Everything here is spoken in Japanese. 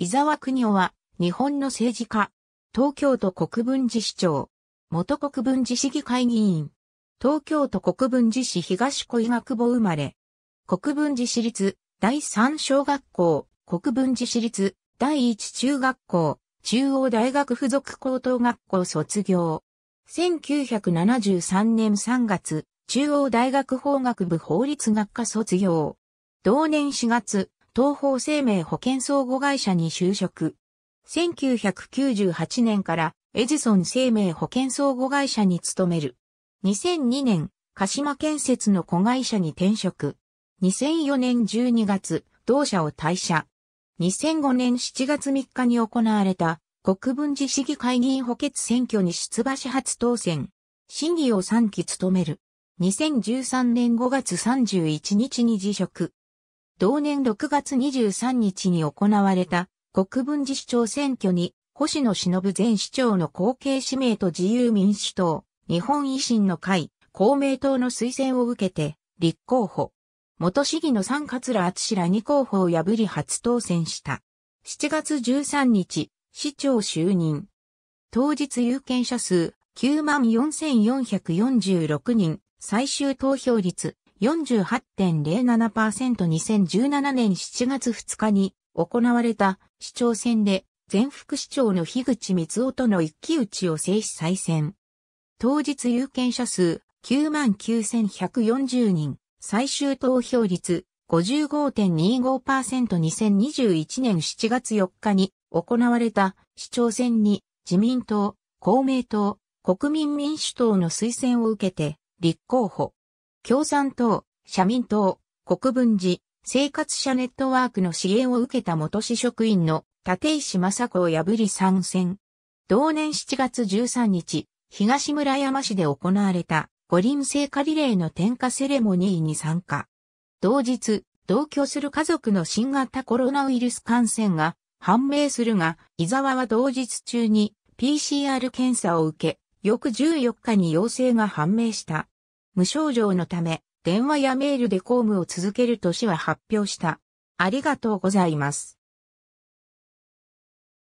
伊沢国夫は、日本の政治家、東京都国分寺市長、元国分寺市議会議員、東京都国分寺市東小医学部生まれ、国分寺市立第三小学校、国分寺市立第一中学校、中央大学附属高等学校卒業。1973年3月、中央大学法学部法律学科卒業。同年4月、東方生命保険相互会社に就職。1998年からエジソン生命保険相互会社に勤める。2002年、鹿島建設の子会社に転職。2004年12月、同社を退社。2005年7月3日に行われた国分寺市議会議員補欠選挙に出馬し初当選。市議を3期務める。2013年5月31日に辞職。同年6月23日に行われた国分寺市長選挙に星野忍前市長の後継指名と自由民主党、日本維新の会、公明党の推薦を受けて立候補。元市議の三桂厚ら2候補を破り初当選した。7月13日、市長就任。当日有権者数94,446人、最終投票率 48.07%2017 年7月2日に行われた市長選で前副市長の樋口光夫との一騎打ちを制し再選。当日有権者数99,140人、最終投票率 55.25%2021 年7月4日に行われた市長選に自民党、公明党、国民民主党の推薦を受けて立候補。共産党、社民党、国分寺、生活者ネットワークの支援を受けた元市職員の立石雅子を破り参戦。同年7月13日、東村山市で行われた五輪聖火リレーの点火セレモニーに参加。同日、同居する家族の新型コロナウイルス感染が判明するが、伊沢は同日中に PCR 検査を受け、翌14日に陽性が判明した。無症状のため、電話やメールで公務を続けると市は発表した。ありがとうございます。